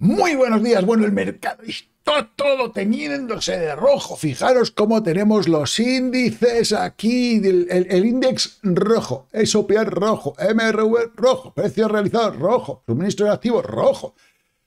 Muy buenos días. Bueno, el mercado está todo teñiéndose de rojo. Fijaros cómo tenemos los índices aquí. El, índice rojo, SOPR rojo, MRV rojo, precios realizados rojo, suministro de activos rojo.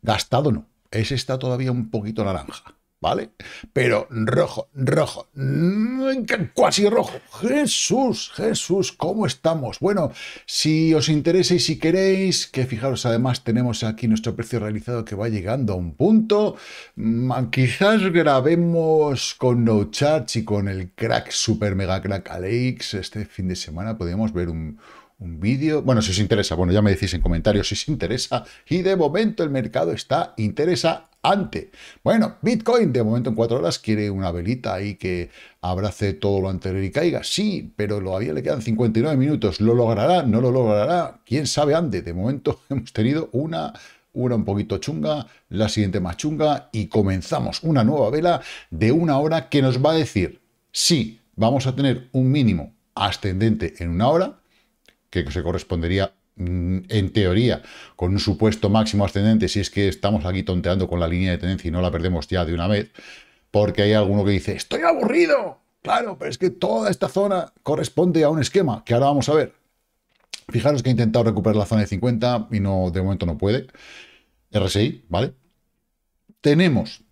Gastado no. Ese está todavía un poquito naranja. ¿vale? Pero rojo, rojo, mm, cuasi rojo. Jesús, Jesús, ¿cómo estamos? Bueno, si os interesa y si queréis, que fijaros, además tenemos aquí nuestro precio realizado que va llegando a un punto. Mm, quizás grabemos con No y con el crack, super mega crack Alex. Este fin de semana podríamos ver un, un vídeo. Bueno, si os interesa, bueno, ya me decís en comentarios si os interesa. Y de momento el mercado está interesa ante. Bueno, Bitcoin de momento en cuatro horas quiere una velita ahí que abrace todo lo anterior y caiga. Sí, pero todavía le quedan 59 minutos. ¿Lo logrará? ¿No lo logrará? ¿Quién sabe antes? De momento hemos tenido una una un poquito chunga, la siguiente más chunga y comenzamos una nueva vela de una hora que nos va a decir si vamos a tener un mínimo ascendente en una hora, que se correspondería Mm, en teoría, con un supuesto máximo ascendente, si es que estamos aquí tonteando con la línea de tendencia y no la perdemos ya de una vez, porque hay alguno que dice, estoy aburrido, claro, pero es que toda esta zona corresponde a un esquema, que ahora vamos a ver. Fijaros que ha intentado recuperar la zona de 50 y no, de momento no puede. RSI, ¿vale? Tenemos,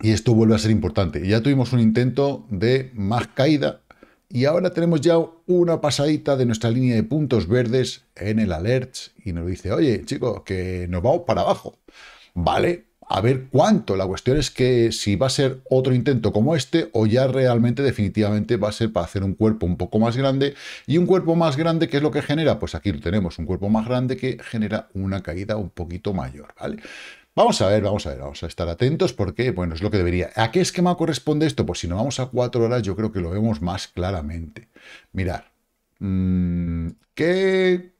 y esto vuelve a ser importante, ya tuvimos un intento de más caída, y ahora tenemos ya una pasadita de nuestra línea de puntos verdes en el alert y nos dice, oye, chicos, que nos vamos para abajo. Vale, a ver cuánto. La cuestión es que si va a ser otro intento como este o ya realmente definitivamente va a ser para hacer un cuerpo un poco más grande. Y un cuerpo más grande, ¿qué es lo que genera? Pues aquí lo tenemos, un cuerpo más grande que genera una caída un poquito mayor, ¿vale? Vamos a ver, vamos a ver, vamos a estar atentos porque, bueno, es lo que debería. ¿A qué esquema corresponde esto? Pues si nos vamos a cuatro horas, yo creo que lo vemos más claramente. Mirad, mm, ¿qué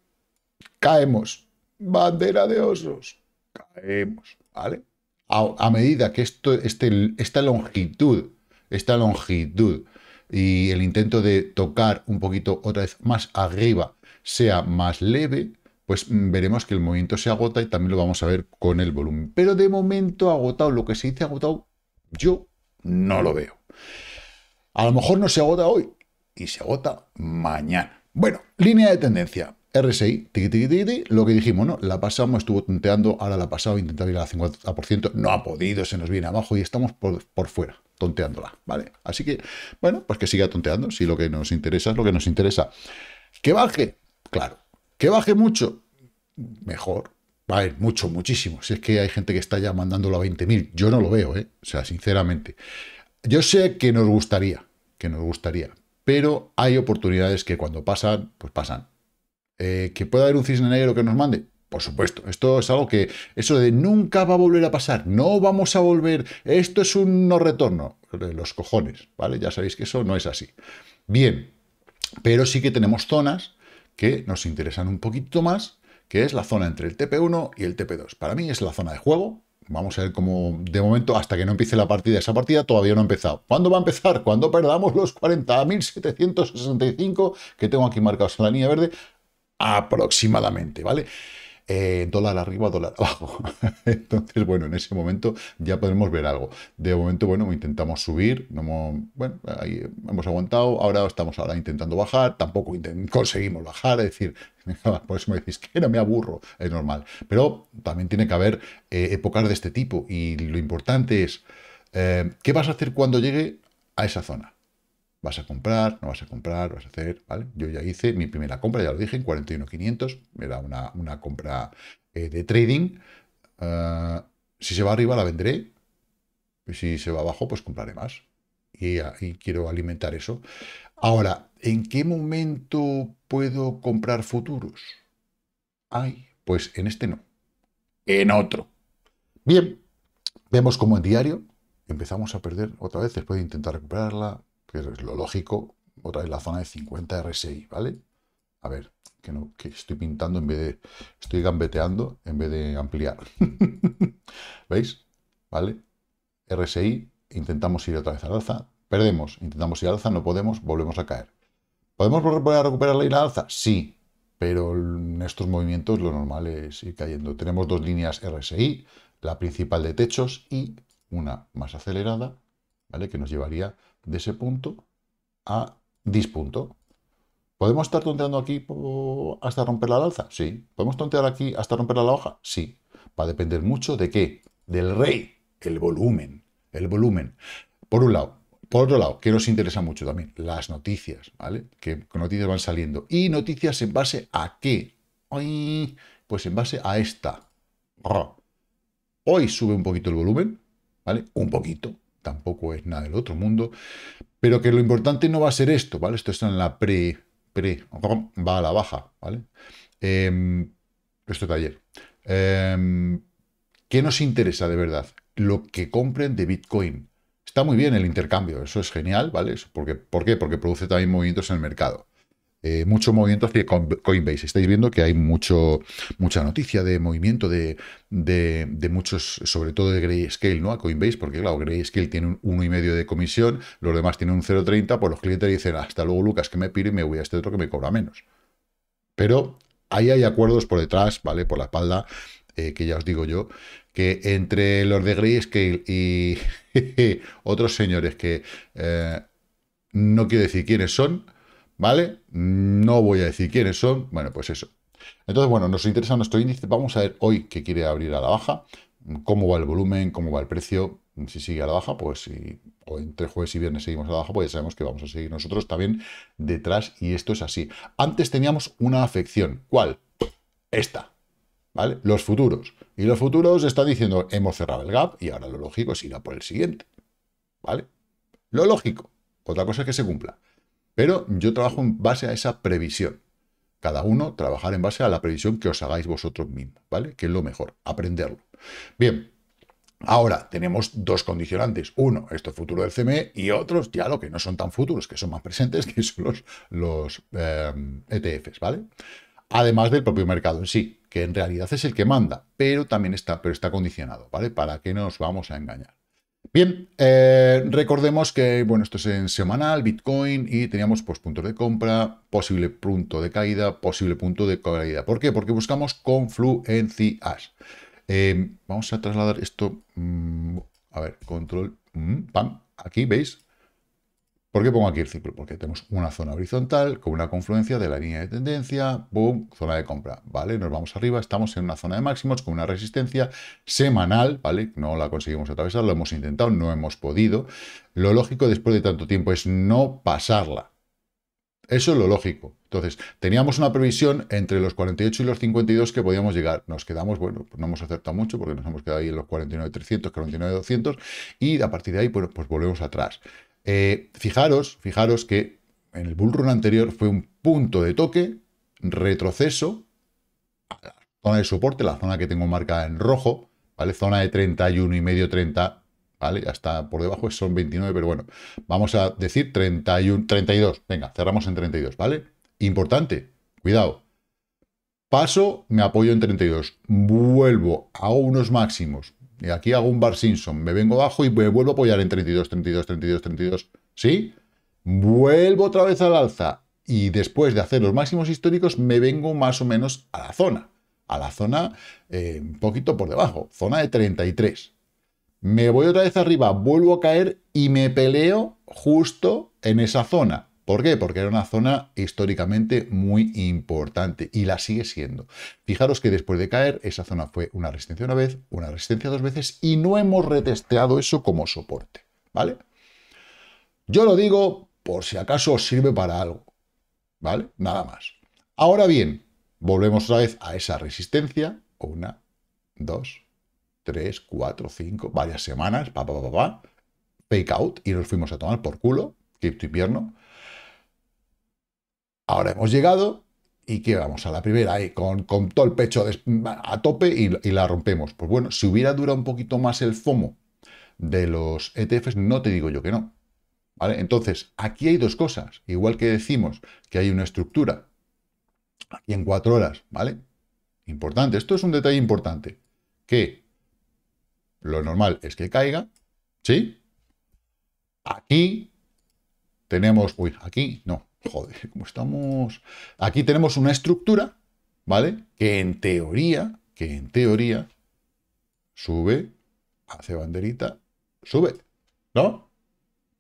caemos? Bandera de osos, caemos, ¿vale? A, medida que esto, este, esta longitud, esta longitud y el intento de tocar un poquito otra vez más arriba sea más leve, pues mm, veremos que el movimiento se agota y también lo vamos a ver con el volumen. Pero de momento agotado, lo que se dice agotado, yo no lo veo. A lo mejor no se agota hoy y se agota mañana. Bueno, línea de tendencia. RSI, lo que dijimos, ¿no? La pasamos, estuvo tonteando, ahora la pasado, intentar ir al 50%, no ha podido, se nos viene abajo y estamos por, por fuera, tonteándola, ¿vale? Así que, bueno, pues que siga tonteando, si lo que nos interesa es lo que nos interesa. ¿Que baje? Claro, ¿Que baje mucho? Mejor. a ir mucho, muchísimo. Si es que hay gente que está ya mandándolo a 20.000. Yo no lo veo, ¿eh? O sea, sinceramente. Yo sé que nos gustaría, que nos gustaría. Pero hay oportunidades que cuando pasan, pues pasan. Eh, ¿Que pueda haber un cisne negro que nos mande? Por supuesto, esto es algo que, eso de nunca va a volver a pasar, no vamos a volver, esto es un no retorno, los cojones, ¿vale? Ya sabéis que eso no es así. Bien, pero sí que tenemos zonas que nos interesan un poquito más, que es la zona entre el TP1 y el TP2. Para mí es la zona de juego. Vamos a ver cómo, de momento, hasta que no empiece la partida, esa partida todavía no ha empezado. ¿Cuándo va a empezar? Cuando perdamos los 40.765 que tengo aquí marcados en la línea verde, aproximadamente, ¿vale? vale eh, dólar arriba, dólar abajo. Entonces, bueno, en ese momento ya podemos ver algo. De momento, bueno, intentamos subir, no bueno, ahí hemos aguantado, ahora estamos ahora intentando bajar, tampoco conseguimos bajar, es decir, por eso me decís que no me aburro, es normal. Pero también tiene que haber eh, épocas de este tipo y lo importante es, eh, ¿qué vas a hacer cuando llegue a esa zona? vas a comprar, no vas a comprar, vas a hacer, ¿vale? Yo ya hice mi primera compra, ya lo dije, en 41.500, era una, una compra eh, de trading. Ah, si se va arriba la vendré, y si se va abajo, pues compraré más. Ah, y, quiero alimentar eso. Ahora, ¿en qué momento puedo comprar futuros? Ay, pues en este no, en otro. Bien, vemos como en diario empezamos a perder otra vez después de intentar recuperarla, es lo lógico, otra vez la zona de 50 RSI, ¿vale? A ver, que, no, que estoy pintando en vez de... Estoy gambeteando en vez de ampliar. ¿Veis? ¿Vale? RSI, intentamos ir otra vez al alza, perdemos, intentamos ir al alza, no podemos, volvemos a caer. ¿Podemos volver a recuperar la ir alza? Sí, pero en estos movimientos lo normal es ir cayendo. Tenemos dos líneas RSI, la principal de techos y una más acelerada, ¿vale? Que nos llevaría de ese punto a dispunto. ¿Podemos estar tonteando aquí hasta romper la alza? Sí. ¿Podemos tontear aquí hasta romper la hoja? Sí. Va a depender mucho de qué? Del rey. El volumen. El volumen. Por un lado. Por otro lado, que nos interesa mucho también, las noticias, ¿vale? Que noticias van saliendo. ¿Y noticias en base a qué? Pues en base a esta. Hoy sube un poquito el volumen, ¿vale? Un poquito, tampoco es nada del otro mundo, pero que lo importante no va a ser esto, ¿vale? Esto está en la pre, pre, va a la baja, ¿vale? Em, esto taller. Eh, em, ¿Qué nos interesa de verdad? Lo que compren de Bitcoin. Está muy bien el intercambio, eso es genial, ¿vale? porque, ¿Por qué? Porque produce también movimientos en el mercado. Eh, mucho movimiento hacia Coinbase. Estáis viendo que hay mucho, mucha noticia de movimiento de, muchos, sobre todo de Grayscale, ¿no? A Coinbase, porque claro, Grayscale tiene un 1,5 de comisión, los demás tienen un 0,30, pues los clientes dicen, hasta luego Lucas, que me piro y me voy a este otro que me cobra menos. Pero ahí hay acuerdos por detrás, ¿vale? Por la espalda, eh, que ya os digo yo, que entre los de Grayscale y otros señores que eh, no quiero decir quiénes son, ¿vale? No voy a decir quiénes son, bueno, pues eso. Entonces, bueno, nos interesa nuestro índice, vamos a ver hoy qué quiere abrir a la baja, cómo va el volumen, cómo va el precio, si sigue a la baja, pues si o entre jueves y viernes seguimos a la baja, pues ya sabemos que vamos a seguir nosotros también detrás y esto es así. Antes teníamos una afección, ¿cuál? Esta, ¿vale? Los futuros. Y los futuros están diciendo, hemos cerrado el gap y ahora lo lógico es ir a por el siguiente, ¿vale? Lo lógico, otra cosa es que se cumpla. Pero yo trabajo en base a esa previsión. Cada uno trabajar en base a la previsión que os hagáis vosotros mismos, ¿vale? Que es lo mejor, aprenderlo. Bien, Ahora tenemos dos condicionantes. Uno, esto es futuro del CME y otros, ya lo que no son tan futuros, que son más presentes, que son los, ETFs, em, e ¿vale? Además del propio mercado en sí, que en realidad es el que manda, pero también está, pero está condicionado, ¿vale? Para que nos vamos a engañar. Bien, eh, recordemos que, bueno, esto es en semanal, Bitcoin, y teníamos pues, puntos de compra, posible punto de caída, posible punto de caída. ¿Por qué? Porque buscamos confluencias. Em, vamos a trasladar esto, mm, a ver, control, mm, pam, aquí veis, ¿Por qué pongo aquí el ciclo? Porque tenemos una zona horizontal con una confluencia de la línea de tendencia, boom, zona de compra, ¿vale? Nos vamos arriba, estamos en una zona de máximos con una resistencia semanal, ¿vale? No la conseguimos atravesar, lo hemos intentado, no hemos podido. Lo lógico después de tanto tiempo es no pasarla. Eso es lo lógico. Entonces, teníamos una previsión entre los 48 y los 52 que podíamos llegar. Nos quedamos, bueno, pues no hemos acertado mucho porque nos hemos quedado ahí en los 49.300, 49.200 y a partir de ahí, pues volvemos atrás. Eh, fijaros, fijaros que en el bullrun anterior fue un punto de toque, retroceso, zona de soporte, la zona que tengo marcada en rojo, ¿vale? Zona de 31 y medio, 30, ¿vale? está por debajo son 29, pero bueno, vamos a decir 31, 32, venga, cerramos en 32, ¿vale? Importante, cuidado. Paso, me apoyo en 32, vuelvo, hago unos máximos, y aquí hago un bar Simpson. Me vengo abajo y me vuelvo a apoyar en 32, 32, 32, 32. ¿Sí? Vuelvo otra vez al alza. Y después de hacer los máximos históricos, me vengo más o menos a la zona. A la zona eh, un poquito por debajo. Zona de 33. Me voy otra vez arriba, vuelvo a caer y me peleo justo en esa zona. ¿Por qué? Porque era una zona históricamente muy importante y la sigue siendo. Fijaros que después de caer, esa zona fue una resistencia una vez, una resistencia dos veces y no hemos retesteado eso como soporte, ¿vale? Yo lo digo por si acaso sirve para algo, ¿vale? Nada más. Ahora bien, volvemos otra vez a esa resistencia, una, dos, tres, cuatro, cinco, varias semanas, pa, pa, pa, pa, fake out y nos fuimos a tomar por culo, cripto invierno, Ahora hemos llegado y que vamos a la primera y con, todo el pecho a tope y, y, la rompemos. Pues bueno, si hubiera durado un poquito más el FOMO de los ETFs, no te digo yo que no. ¿Vale? Entonces, aquí hay dos cosas. Igual que decimos que hay una estructura aquí en cuatro horas, ¿vale? Importante, esto es un detalle importante, que lo normal es que caiga, ¿sí? Aquí tenemos, uy, aquí no, Joder, cómo estamos... Aquí tenemos una estructura, ¿vale? Que en teoría, que en teoría, sube, hace banderita, sube, ¿no?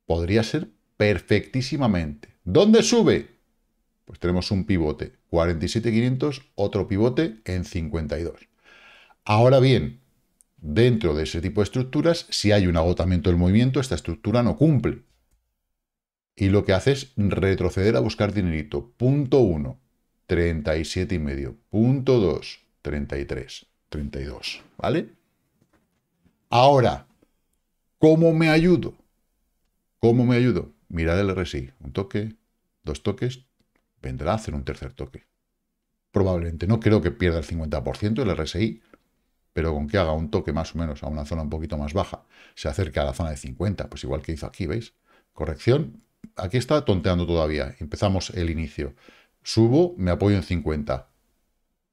Podría ser perfectísimamente. ¿Dónde sube? Pues tenemos un pivote 47.500, otro pivote en 52. Ahora bien, dentro de ese tipo de estructuras, si hay un agotamiento del movimiento, esta estructura no cumple y lo que hace es retroceder a buscar dinerito. Punto 1, 37 y medio. Punto 2, 33, 32, ¿vale? Ahora, ¿cómo me ayudo? ¿Cómo me ayudo? Mirad el RSI, un toque, dos toques, vendrá a hacer un tercer toque. Probablemente, no creo que pierda el 50% el RSI, pero con que haga un toque más o menos a una zona un poquito más baja, se acerca a la zona de 50, pues igual que hizo aquí, ¿veis? Corrección, aquí está tonteando todavía. Empezamos el inicio. Subo, me apoyo en 50,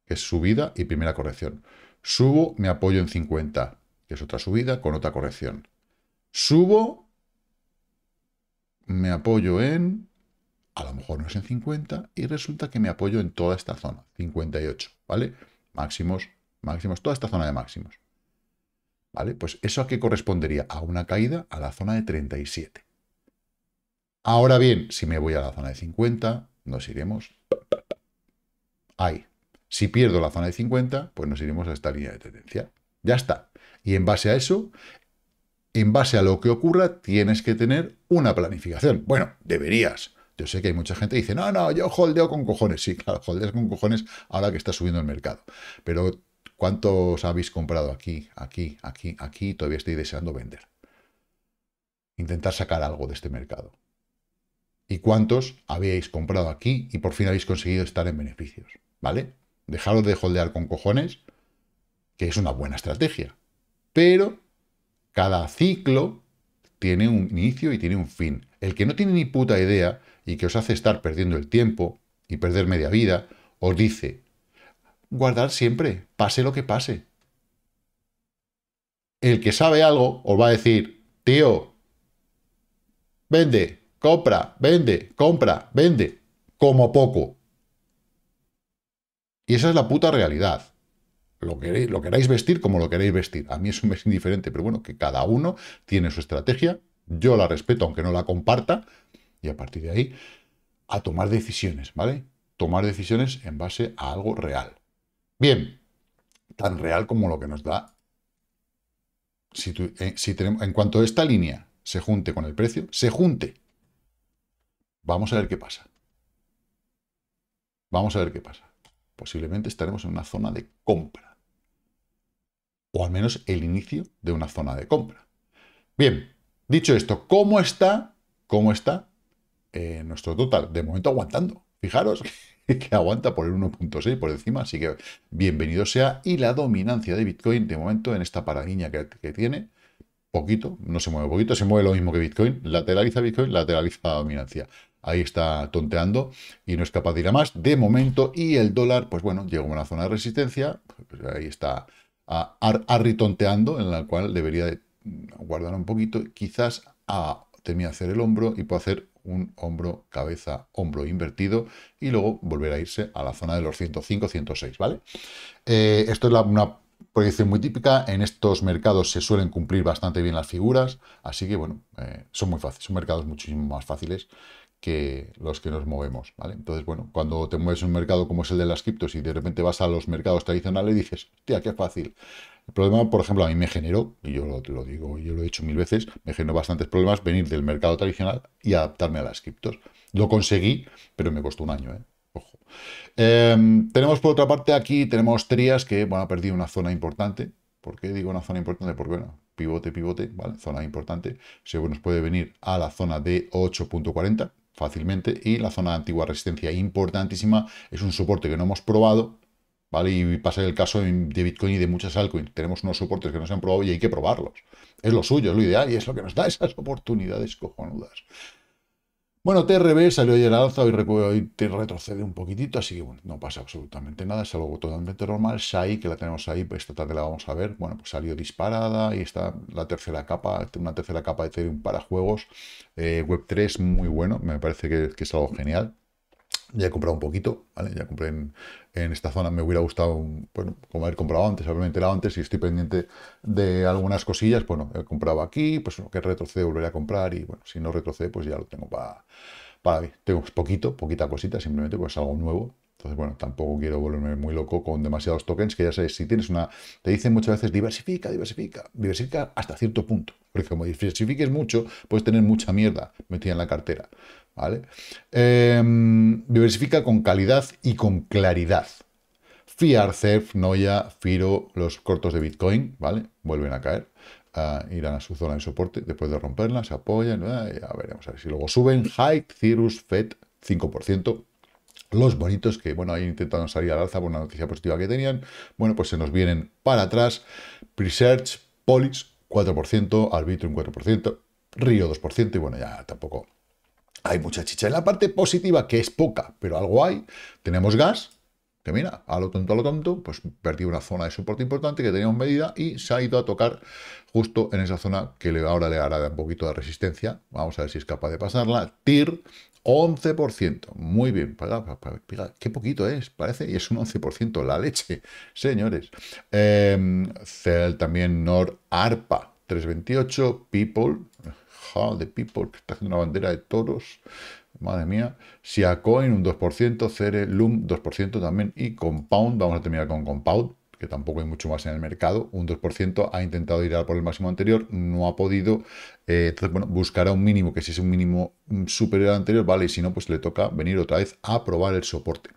que es subida y primera corrección. Subo, me apoyo en 50, que es otra subida con otra corrección. Subo, me apoyo en... A lo mejor no es en 50 y resulta que me apoyo en toda esta zona, 58, ¿vale? Máximos, máximos, toda esta zona de máximos. ¿Vale? Pues eso a qué correspondería? A una caída a la zona de 37. Ahora bien, si me voy a la zona de 50, nos iremos ahí. Si pierdo la zona de 50, pues nos iremos a esta línea de tendencia. Ya está. Y en base a eso, en base a lo que ocurra, tienes que tener una planificación. Bueno, deberías. Yo sé que hay mucha gente que dice, no, no, yo holdeo con cojones. Sí, claro, holdeas con cojones ahora que está subiendo el mercado. Pero ¿cuántos habéis comprado aquí, aquí, aquí, aquí? Todavía estoy deseando vender. Intentar sacar algo de este mercado y cuántos habéis comprado aquí y por fin habéis conseguido estar en beneficios, ¿vale? Dejaros de holdear con cojones, que es una buena estrategia. Pero cada ciclo tiene un inicio y tiene un fin. El que no tiene ni puta idea y que os hace estar perdiendo el tiempo y perder media vida, os dice, guardar siempre, pase lo que pase. El que sabe algo os va a decir, tío, vende, compra, vende, compra, vende, como poco. Y esa es la puta realidad. Lo queréis, lo queráis vestir como lo queréis vestir. A mí es un es indiferente, pero bueno, que cada uno tiene su estrategia. Yo la respeto, aunque no la comparta. Y a partir de ahí, a tomar decisiones, ¿vale? Tomar decisiones en base a algo real. Bien, tan real como lo que nos da. Si, eh, tenemos, en cuanto a esta línea se junte con el precio, se junte Vamos a ver qué pasa. Vamos a ver qué pasa. Posiblemente estaremos en una zona de compra. O al menos el inicio de una zona de compra. Bien, dicho esto, ¿cómo está, cómo está eh, nuestro total? De momento aguantando. Fijaros que, aguanta por el 1.6 por encima, así que bienvenido sea. Y la dominancia de Bitcoin de momento en esta paradiña que, que tiene, poquito, no se mueve poquito, se mueve lo mismo que Bitcoin, lateraliza Bitcoin, lateraliza la dominancia ahí está tonteando y no es capaz de ir a más de momento. Y el dólar, pues bueno, llegó a una zona de resistencia, pues ahí está a, arritonteando, en la cual debería guardar un poquito, quizás a hacer el hombro y puede hacer un hombro, cabeza, hombro invertido y luego volver a irse a la zona de los 105, 106, ¿vale? Eh, esto es una proyección muy típica, en estos mercados se suelen cumplir bastante bien las figuras, así que bueno, eh, son muy fáciles, son mercados muchísimo más fáciles que los que nos movemos, ¿vale? Entonces, bueno, cuando te mueves en un mercado como es el de las criptos y de repente vas a los mercados tradicionales, dices, tía, qué fácil. El problema, por ejemplo, a mí me generó, y yo lo, lo digo, yo lo he hecho mil veces, me generó bastantes problemas venir del mercado tradicional y adaptarme a las criptos. Lo conseguí, pero me costó un año, ¿eh? Ojo. Em, tenemos por otra parte aquí, tenemos trías que, bueno, ha perdido una zona importante. ¿Por qué digo una zona importante? Porque, bueno, pivote, pivote, ¿vale? Zona importante. según nos puede venir a la zona de 8.40 fácilmente. Y la zona de antigua resistencia importantísima es un soporte que no hemos probado, ¿vale? Y pasa el caso de Bitcoin y de muchas altcoins. Tenemos unos soportes que no se han probado y hay que probarlos. Es lo suyo, es lo ideal y es lo que nos da esas oportunidades cojonudas. Bueno, TRB salió ayer al alza, hoy, te retrocede un poquitito, así que bueno, no pasa absolutamente nada, es algo totalmente normal. SAI, que la tenemos ahí, pues, esta tarde la vamos a ver, bueno, pues salió disparada y está la tercera capa, una tercera capa de Ethereum para juegos. Eh, Web3, muy bueno, me parece que es algo genial. Ya he comprado un poquito, ¿vale? Ya compré en, esta zona. Me hubiera gustado, bueno, como haber comprado antes, obviamente enterado antes. y estoy pendiente de algunas cosillas, bueno, pues he comprado aquí, pues que retrocede, volveré a comprar. Y bueno, si no retrocede, pues ya lo tengo para... para tengo poquito, poquita cosita, simplemente pues algo nuevo. Entonces, bueno, tampoco quiero volverme muy loco con demasiados tokens, que ya sabes, si tienes una... Te dicen muchas veces, diversifica, diversifica, diversifica hasta cierto punto. Porque como diversifiques mucho, puedes tener mucha mierda metida en la cartera. ¿vale? Em, diversifica con calidad y con claridad. Fiar, CEF, Noya, Firo, los cortos de Bitcoin, ¿vale? Vuelven a caer. Ah, irán a su zona de soporte después de romperla, se apoyan, y ah, ya veremos a ver si luego suben. Hike, Cirrus, FED, 5%. Los bonitos que, bueno, ahí intentando salir al alza por una noticia positiva que tenían, bueno, pues se nos vienen para atrás. Presearch, Polis, 4%, Arbitrum, 4%, Río, 2%, y bueno, ya tampoco hay mucha chicha. En la parte positiva, que es poca, pero algo hay, tenemos gas, que mira, a lo tonto, a lo tonto, pues perdí una zona de soporte importante que teníamos medida y se ha ido a tocar justo en esa zona que ahora le hará un poquito de resistencia. Vamos a ver si es capaz de pasarla. TIR, 11%. Muy bien. qué poquito es, parece. Y es un 11%. La leche, señores. Em, CEL también, NOR, ARPA, 328, People de People, que está haciendo una bandera de toros, madre mía. si coin un 2%, Cere, Loom 2% también y Compound, vamos a terminar con Compound, que tampoco hay mucho más en el mercado, un 2%, ha intentado ir a por el máximo anterior, no ha podido, eh, entonces, bueno, buscará un mínimo, que si es un mínimo mm, superior al anterior, vale, y si no, pues le toca venir otra vez a probar el soporte.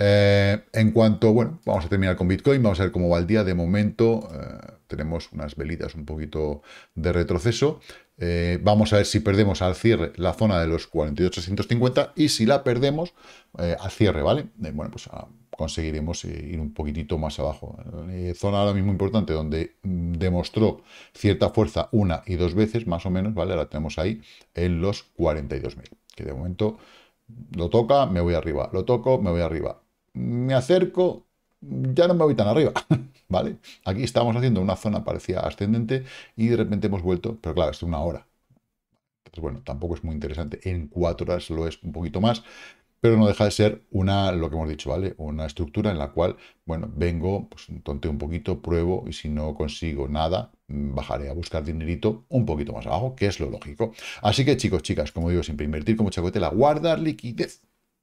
Eh, en cuanto, bueno, vamos a terminar con Bitcoin, vamos a ver cómo va el día. De momento eh, tenemos unas velitas un poquito de retroceso. Eh, vamos a ver si perdemos al cierre la zona de los 4850 y si la perdemos al cierre, ¿vale? bueno, pues ah, conseguiremos ir un poquitito más abajo. zona ahora mismo importante donde mm, demostró cierta fuerza una y dos veces, más o menos, ¿vale? La tenemos ahí en los 42.000, que de momento lo toca, me voy arriba, lo toco, me voy arriba me acerco, ya no me voy tan arriba, ¿vale? Aquí estábamos haciendo una zona parecía ascendente y de repente hemos vuelto, pero claro, es una hora. Entonces, bueno, tampoco es muy interesante. En cuatro horas lo es un poquito más, pero no deja de ser una, lo que hemos dicho, ¿vale? Una estructura en la cual, bueno, vengo, pues tonteo un poquito, pruebo y si no consigo nada, bajaré a buscar dinerito un poquito más abajo, que es lo lógico. Así que chicos, chicas, como digo, siempre invertir como la guardar liquidez